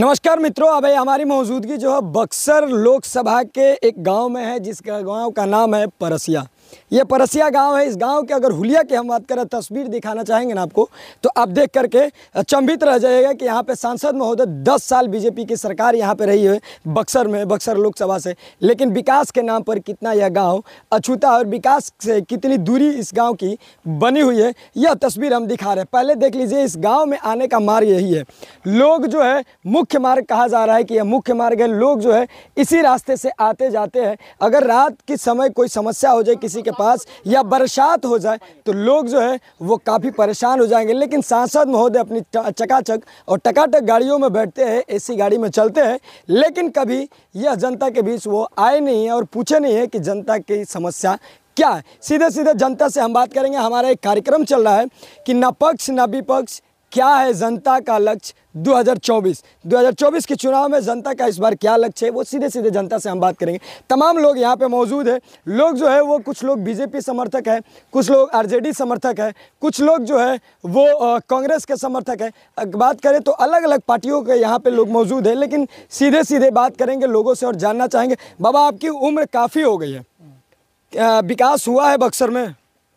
नमस्कार मित्रों अब हमारी मौजूदगी जो है बक्सर लोकसभा के एक गांव में है जिस गांव का नाम है परसिया ये परसिया गांव है इस गांव के अगर हुलिया की हम बात करें तस्वीर दिखाना चाहेंगे ना आपको तो आप देख करके चंबित रह जाएगा कि यहाँ पे सांसद महोदय दस साल बीजेपी की सरकार यहाँ पे रही है बक्सर में बक्सर लोकसभा से लेकिन विकास के नाम पर कितना यह गाँव अछूता और विकास से कितनी दूरी इस गाँव की बनी हुई है यह तस्वीर हम दिखा रहे हैं पहले देख लीजिए इस गाँव में आने का मार्ग यही है लोग जो है मुख्य मार्ग कहा जा रहा है कि यह मुख्य मार्ग है लोग जो है इसी रास्ते से आते जाते हैं अगर रात के समय कोई समस्या हो जाए किसी किसी के पास या बरसात हो जाए तो लोग जो है वो काफ़ी परेशान हो जाएंगे लेकिन सांसद महोदय अपनी चकाचक और टकाटक गाड़ियों में बैठते हैं ऐसी गाड़ी में चलते हैं लेकिन कभी यह जनता के बीच वो आए नहीं है और पूछे नहीं है कि जनता की समस्या क्या है सीधे सीधे जनता से हम बात करेंगे हमारा एक कार्यक्रम चल रहा है कि ना पक्ष ना विपक्ष क्या है जनता का लक्ष्य 2024 2024 के चुनाव में जनता का इस बार क्या लक्ष्य है वो सीधे सीधे जनता से हम बात करेंगे तमाम लोग यहाँ पे मौजूद है लोग जो है वो कुछ लोग बीजेपी समर्थक है कुछ लोग आरजेडी समर्थक है कुछ लोग जो है वो कांग्रेस के समर्थक है बात करें तो अलग अलग पार्टियों के यहाँ पे लोग मौजूद है लेकिन सीधे सीधे बात करेंगे लोगों से और जानना चाहेंगे बाबा आपकी उम्र काफ़ी हो गई है विकास हुआ है बक्सर में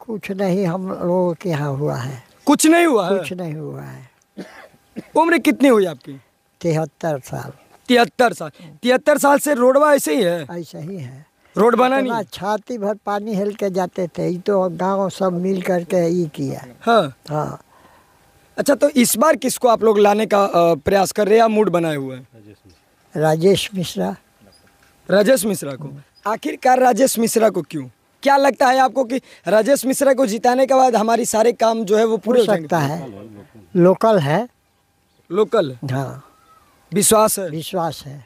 कुछ नहीं हम लोगों के यहाँ हुआ है कुछ नहीं हुआ है कुछ नहीं हुआ है उम्र कितनी हुई आपकी तिहत्तर साल तिहत्तर साल तिहत्तर साल से रोडवा ऐसे ही है ऐसा ही है रोड बना नहीं छाती भर पानी हेल के जाते थे ये तो गांव सब मिल करके ये किया हाँ हाँ अच्छा तो इस बार किसको आप लोग लाने का प्रयास कर रहे हैं मूड बनाए हुए हैं राजेश मिश्रा राजेश मिश्रा को आखिरकार राजेश मिश्रा को क्यों क्या लगता है आपको कि राजेश मिश्रा को जिताने के बाद हमारी सारे काम जो है वो पूरे सकता है लोकल है लोकल हाँ विश्वास है विश्वास है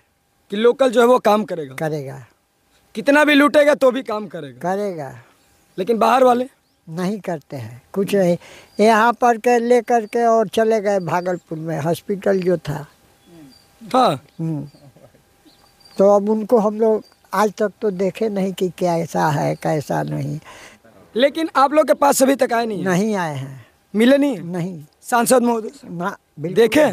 कि लोकल जो है वो काम करेगा करेगा कितना भी लूटेगा तो भी काम करेगा करेगा लेकिन बाहर वाले नहीं करते हैं कुछ नहीं यहाँ पर के ले करके के और चले गए भागलपुर में हॉस्पिटल जो था था हाँ। हम्म। तो अब उनको हम लोग आज तक तो देखे नहीं कि कैसा है कैसा नहीं लेकिन आप लोग के पास अभी तक आए नहीं नहीं आए हैं मिले नहीं नहीं सांसद महोदय देखे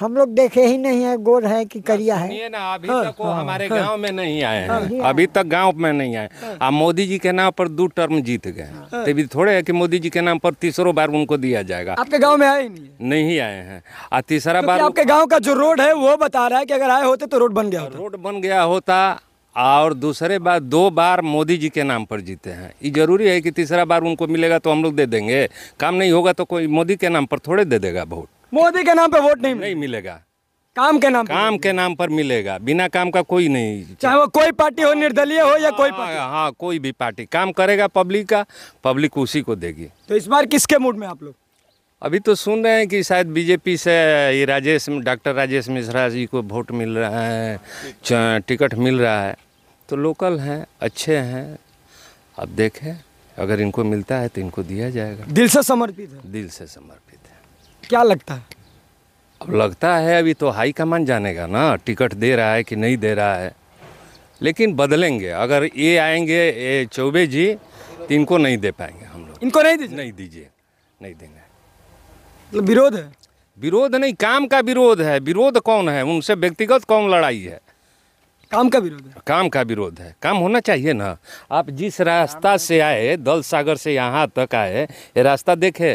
हम लोग देखे ही नहीं है गोर है कि करिया है ना अभी हाँ, तक वो हाँ, हमारे हाँ, गांव में नहीं आए हैं हाँ। अभी तक गांव में नहीं आए आप हाँ। मोदी जी के नाम पर दो टर्म जीत गए हाँ। तभी थोड़े है कि मोदी जी के नाम पर तीसरों बार उनको दिया जाएगा आपके गांव में आए नहीं नहीं आए हैं और तीसरा बार आपके गाँव का जो रोड है वो बता रहा है की अगर आए होते तो रोड बन गया रोड बन गया होता और दूसरे बार दो बार मोदी जी के नाम पर जीते हैं ये जरूरी है कि तीसरा बार उनको मिलेगा तो हम लोग दे देंगे काम नहीं होगा तो कोई मोदी के नाम पर थोड़े दे देगा वोट मोदी के नाम पर वोट नहीं नहीं मिलेगा काम के नाम काम के नाम पर मिलेगा बिना काम का कोई नहीं चाहे वो कोई पार्टी हो निर्दलीय हो या कोई पार्टी हाँ, हाँ कोई भी पार्टी काम करेगा पब्लिक का पब्लिक उसी को देगी तो इस बार किसके मूड में आप लोग अभी तो सुन रहे हैं कि शायद बीजेपी से ये राजेश डॉक्टर राजेश मिश्रा जी को वोट मिल रहा है टिकट मिल रहा है तो लोकल हैं अच्छे हैं अब देखें अगर इनको मिलता है तो इनको दिया जाएगा दिल से समर्पित है दिल से समर्पित है क्या लगता है अब लगता है अभी तो हाई कमान जानेगा ना टिकट दे रहा है कि नहीं दे रहा है लेकिन बदलेंगे अगर ये आएंगे ये चौबे जी तो इनको नहीं दे पाएंगे हम लोग इनको नहीं दीजिए नहीं दीजिए नहीं देंगे मतलब विरोध है विरोध नहीं काम का विरोध है विरोध कौन है उनसे व्यक्तिगत कौन लड़ाई है काम का विरोध है काम का विरोध है काम होना चाहिए ना आप जिस रास्ता से आए दल सागर से यहाँ तक आए ये रास्ता देखे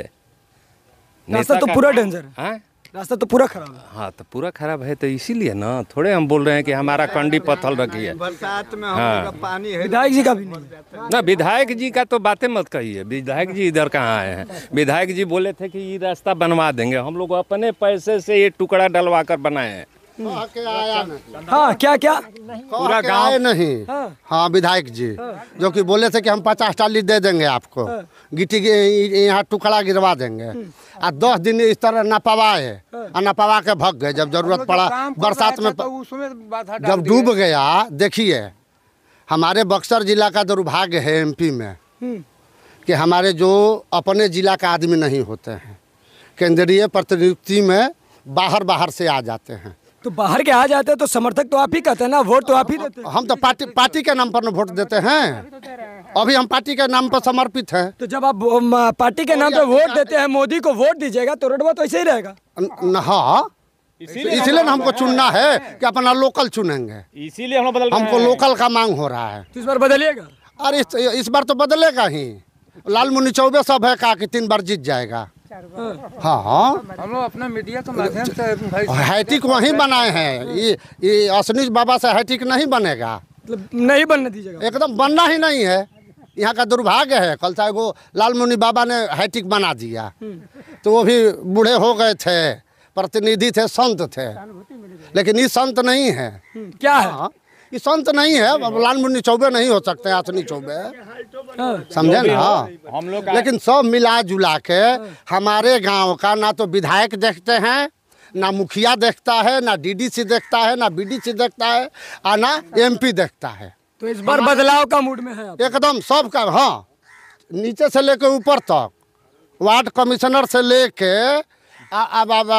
रास्ता तो पूरा डेंजर है हाँ? रास्ता तो पूरा खराब है हाँ तो पूरा खराब है तो इसीलिए ना थोड़े हम बोल रहे हैं कि हमारा कंडी पत्थल रखी है बरसात में हाँ पानी है विधायक जी का भी नहीं ना विधायक जी का तो बातें मत कहिए विधायक जी इधर कहाँ आए हैं विधायक जी बोले थे कि ये रास्ता बनवा देंगे हम लोग अपने पैसे से ये टुकड़ा डलवा कर बनाए हैं अच्छा। हाँ क्या क्या पूरा गांव नहीं हाँ।, हाँ विधायक जी हाँ। जो कि बोले थे कि हम पचास चालीस दे देंगे आपको हाँ। गिटी यहाँ टुकड़ा गिरवा देंगे आ दस दिन इस तरह नपवाए और नपवा के भग गए जब जरूरत पड़ा बरसात में तो जब डूब गया देखिए हमारे बक्सर जिला का दुर्भाग्य है एमपी में हम्म। कि हमारे जो अपने जिला का आदमी नहीं होते हैं केंद्रीय प्रतिनियुक्ति में बाहर बाहर से आ जाते हैं तो बाहर के आ जाते हैं तो समर्थक तो आप ही कहते हैं ना वोट तो आप ही देते हम तो पार्टी पार्टी के नाम पर ना वोट देते हैं अभी हम पार्टी के नाम पर समर्पित हैं तो जब आप पार्टी के नाम पर वोट देते हैं मोदी को वोट दीजिएगा तो रोडवा तो ऐसे ही रहेगा हाँ इसीलिए हमको चुनना है कि अपना लोकल चुनेंगे इसीलिए हम बदल हमको लोकल का मांग हो रहा है तो इस बार बदलिएगा अरे इस, इस बार तो बदलेगा ही लाल मुनि चौबे सब है कहा कि तीन बार जीत जाएगा हाँ हम लोग अपना मीडिया का माध्यम से हैटिक वहीं बनाए हैं ये ये अश्विनी बाबा से हैटिक नहीं बनेगा मतलब नहीं बनने दीजिएगा एकदम बनना ही नहीं है यहाँ का दुर्भाग्य है कल साहब वो लाल मुनि बाबा ने हैटिक बना दिया तो वो भी बूढ़े हो गए थे प्रतिनिधि थे संत थे लेकिन ये संत नहीं है क्या है हाँ। कि संत तो नहीं है लाल मुन्नी चौबे नहीं हो सकते आसनी चौबे समझे ना हाँ। हम लोग लेकिन सब मिला जुला के हमारे गांव का ना तो विधायक देखते हैं ना मुखिया देखता है ना डीडीसी देखता है ना बीडीसी देखता है और ना एमपी देखता है तो इस बार बदलाव का मूड में है एकदम सबका हाँ नीचे से लेकर ऊपर तक वार्ड कमिश्नर से लेके अब अब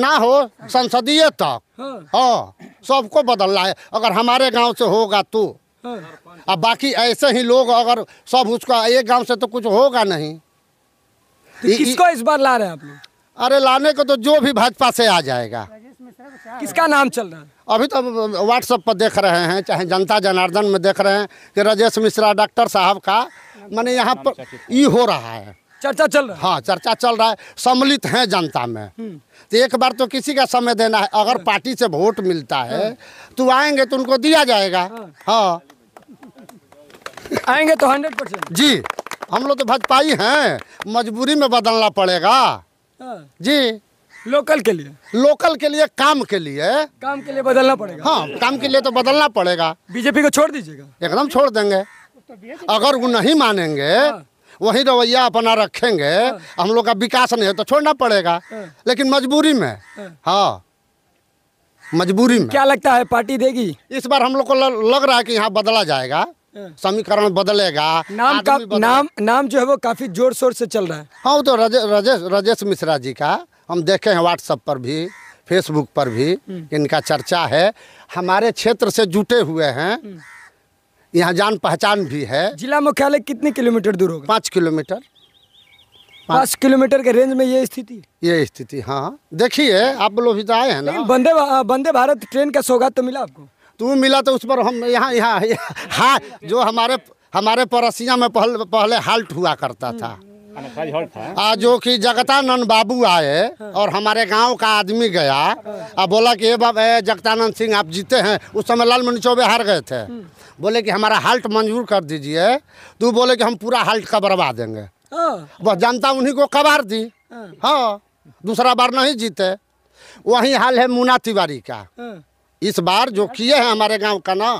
ना हो संसदीय तक हाँ सबको बदलना है अगर हमारे गांव से होगा तो अब बाकी ऐसे ही लोग अगर सब उसका एक गांव से तो कुछ होगा नहीं तो किसको इस बार ला रहे हैं आप लोग अरे लाने को तो जो भी भाजपा से आ जाएगा किसका नाम चल रहा है अभी तो व्हाट्सएप पर देख रहे हैं चाहे जनता जनार्दन में देख रहे हैं कि राजेश मिश्रा डॉक्टर साहब का मैंने यहाँ पर ये हो रहा है चर्चा चल रहा है हाँ चर्चा चल रहा है सम्मिलित हैं जनता में हम्म। तो एक बार तो किसी का समय देना है अगर हाँ। पार्टी से वोट मिलता है हाँ। तो आएंगे तो उनको दिया जाएगा हाँ।, हाँ आएंगे तो हंड्रेड परसेंट जी हम लोग तो भाजपाई हैं मजबूरी में बदलना पड़ेगा जी लोकल के लिए लोकल के लिए काम के लिए काम के लिए बदलना पड़ेगा हाँ काम के लिए तो बदलना पड़ेगा बीजेपी को छोड़ दीजिएगा एकदम छोड़ देंगे तो अगर वो नहीं मानेंगे हाँ। वही रवैया अपना रखेंगे हाँ। हम लोग का विकास नहीं है तो छोड़ना पड़ेगा हाँ। लेकिन मजबूरी में हाँ।, हाँ मजबूरी में क्या लगता है पार्टी देगी इस बार हम लोग को लग रहा है कि यहाँ बदला जाएगा समीकरण बदलेगा नाम का बदले। नाम नाम जो है वो काफी जोर शोर से चल रहा है हाँ तो रजे, रजेश रजेश मिश्रा जी का हम देखे हैं व्हाट्सएप पर भी फेसबुक पर भी हम्म। इनका चर्चा है हमारे क्षेत्र से जुटे हुए हैं हम्म। यहाँ जान पहचान भी है जिला मुख्यालय कितने किलोमीटर दूर होगा पाँच किलोमीटर पाँच किलोमीटर के रेंज में ये स्थिति ये स्थिति हाँ देखिए आप लोग भी तो आए हैं ना वंदे वंदे भारत ट्रेन का सौगात तो मिला आपको तो मिला तो उस पर हम यहाँ यहाँ हाँ जो हमारे हमारे पड़ोसिया में पहले पहले हाल्ट हुआ करता था आ जो कि जगतानंद बाबू आए और हमारे गांव का आदमी गया और बोला कि ये जगतानंद सिंह आप जीते हैं उस समय लालमणि चौबे हार गए थे बोले कि हमारा हाल्ट मंजूर कर दीजिए तो बोले कि हम पूरा हाल्ट का बर्बाद देंगे बस जनता उन्हीं को कबार दी हाँ दूसरा बार नहीं जीते वही हाल है मुना तिवारी का इस बार जो किए हैं हमारे गांव का ना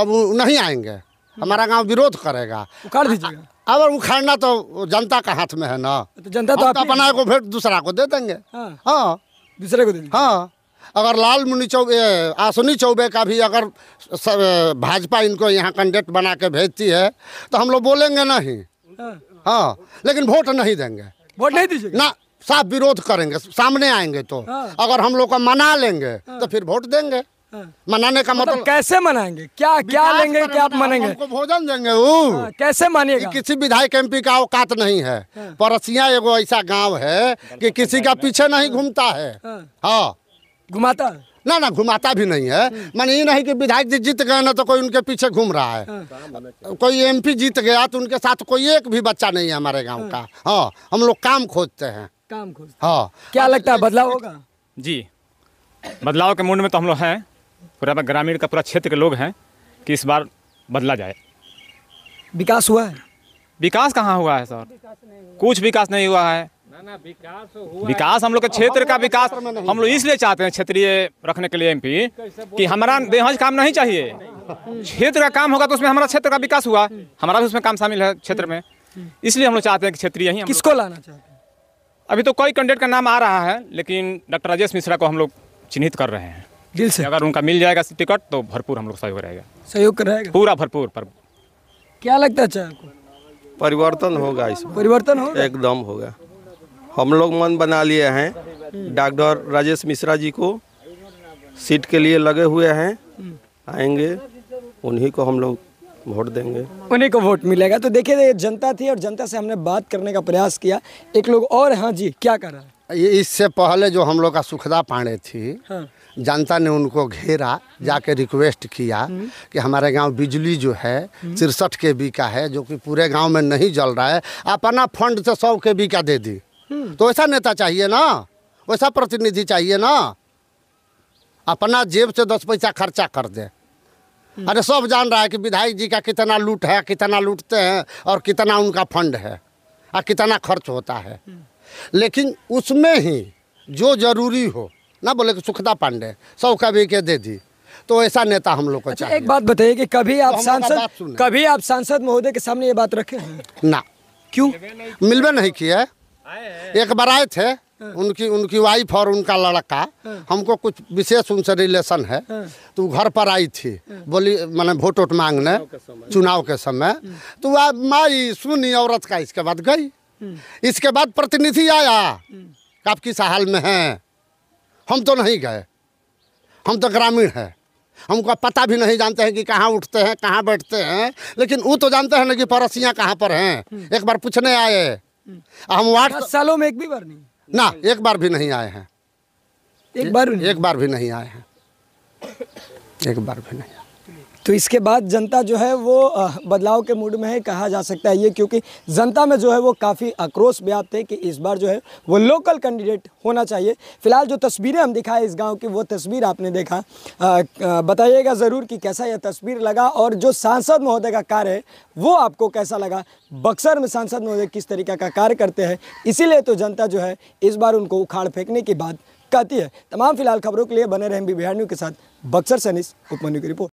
अब नहीं आएंगे हमारा गांव विरोध करेगा कर दीजिएगा अगर उखाड़ना तो जनता का हाथ में है ना तो जनता तो, तो आप अपना को फिर दूसरा को दे देंगे हाँ।, हाँ, दूसरे को दे देंगे हाँ अगर लाल मुनि चौबे आसुनी चौबे का भी अगर भाजपा इनको यहाँ कैंडिडेट बना के भेजती है तो हम लोग बोलेंगे नहीं हाँ, हाँ। लेकिन वोट नहीं देंगे वोट नहीं दीजिए ना साफ विरोध करेंगे सामने आएंगे तो हाँ। अगर हम लोग का मना लेंगे हाँ। तो फिर वोट देंगे मनाने का मतलब, मतलब, कैसे मनाएंगे क्या क्या लेंगे क्या आप मनाएंगे भोजन देंगे वो हाँ, कैसे मानिएगा किसी विधायक एम पी का औकात नहीं है हाँ। परसिया एगो ऐसा गांव है कि किसी का पीछे नहीं घूमता है हाँ।, हाँ घुमाता ना ना घुमाता भी नहीं है मान ये नहीं कि विधायक जी जीत गए ना तो कोई उनके पीछे घूम रहा है कोई एमपी जीत गया तो उनके साथ कोई एक भी बच्चा नहीं है हमारे गांव का हाँ हम लोग काम खोजते हैं काम खोजते हाँ क्या लगता है बदलाव होगा जी बदलाव के मूड में तो हम लोग हैं पूरा ग्रामीण का पूरा क्षेत्र के लोग हैं कि इस बार बदला जाए विकास हुआ है विकास कहाँ हुआ है सर कुछ विकास नहीं हुआ है विकास विकास हम लोग के क्षेत्र का विकास हम लोग इसलिए चाहते हैं क्षेत्रीय रखने के लिए एमपी कि हमारा देहाज काम नहीं चाहिए क्षेत्र का काम होगा तो उसमें हमारा क्षेत्र का विकास हुआ हमारा भी उसमें काम शामिल है क्षेत्र में इसलिए हम लोग चाहते हैं कि क्षेत्रीय ही किसको लाना चाहते हैं अभी तो कई कैंडिडेट का नाम आ रहा है लेकिन डॉक्टर राजेश मिश्रा को हम लोग चिन्हित कर रहे हैं दिल से अगर उनका मिल जाएगा टिकट तो भरपूर हम लोग सहयोग रहेगा सहयोग रहेगा पूरा भरपूर पर क्या लगता है परिवर्तन होगा इसमें परिवर्तन होगा एकदम होगा हम लोग मन बना लिए हैं डॉक्टर राजेश मिश्रा जी को सीट के लिए लगे हुए हैं आएंगे उन्हीं को हम लोग वोट देंगे उन्हीं को वोट मिलेगा तो देखिए ये जनता थी और जनता से हमने बात करने का प्रयास किया एक लोग और हाँ जी क्या कर रहा है इससे पहले जो हम लोग का सुखदा पांडे थी हाँ। जनता ने उनको घेरा जाके रिक्वेस्ट किया हम्म। कि हमारे गांव बिजली जो है हम्म। तिरसठ के बी का है जो कि पूरे गांव में नहीं जल रहा है अपना फंड से सौ के बी का दे दी हम्म। तो ऐसा नेता चाहिए ना वैसा प्रतिनिधि चाहिए ना अपना जेब से दस पैसा खर्चा कर दे अरे सब जान रहा है कि विधायक जी का कितना लूट है कितना लूटते हैं और कितना उनका फंड है और कितना खर्च होता है लेकिन उसमें ही जो जरूरी हो ना बोले कि सुखदा पांडे सौ कभी के दे दी तो ऐसा नेता हम लोग को अच्छा, चाहिए एक बात बताइए कि कभी तो आप तो सांसद कभी आप सांसद महोदय के सामने ये बात रखे ना क्यों मिलवे नहीं किए एक बार आए थे उनकी उनकी वाइफ और उनका लड़का हमको कुछ विशेष उनसे रिलेशन है तो घर पर आई थी बोली मैंने वोट वोट मांगने चुनाव के समय तो वह माई सुनी औरत का इसके बाद गई हम्म। इसके बाद प्रतिनिधि आया हम्म। आपकी किस हाल में है हम तो नहीं गए हम तो ग्रामीण हैं हमको पता भी नहीं जानते हैं कि कहाँ उठते हैं कहाँ बैठते हैं लेकिन वो तो जानते हैं ना कि पड़ोसियाँ कहाँ पर हैं हम्म। एक बार पूछने आए हम्म। हम वार्ड सालों में एक भी बार नहीं ना एक बार भी नहीं आए हैं एक बार एक बार भी नहीं आए हैं एक बार भी नहीं तो इसके बाद जनता जो है वो बदलाव के मूड में है कहा जा सकता है ये क्योंकि जनता में जो है वो काफ़ी आक्रोश व्याप्त है कि इस बार जो है वो लोकल कैंडिडेट होना चाहिए फिलहाल जो तस्वीरें हम दिखाए इस गाँव की वो तस्वीर आपने देखा बताइएगा ज़रूर कि कैसा यह तस्वीर लगा और जो सांसद महोदय का कार्य है वो आपको कैसा लगा बक्सर में सांसद महोदय किस तरीके का कार्य करते हैं इसीलिए तो जनता जो है इस बार उनको उखाड़ फेंकने की बात कहती है तमाम फिलहाल खबरों के लिए बने रहें बी बिहार न्यूज़ के साथ बक्सर सनीस उपमन्यु की रिपोर्ट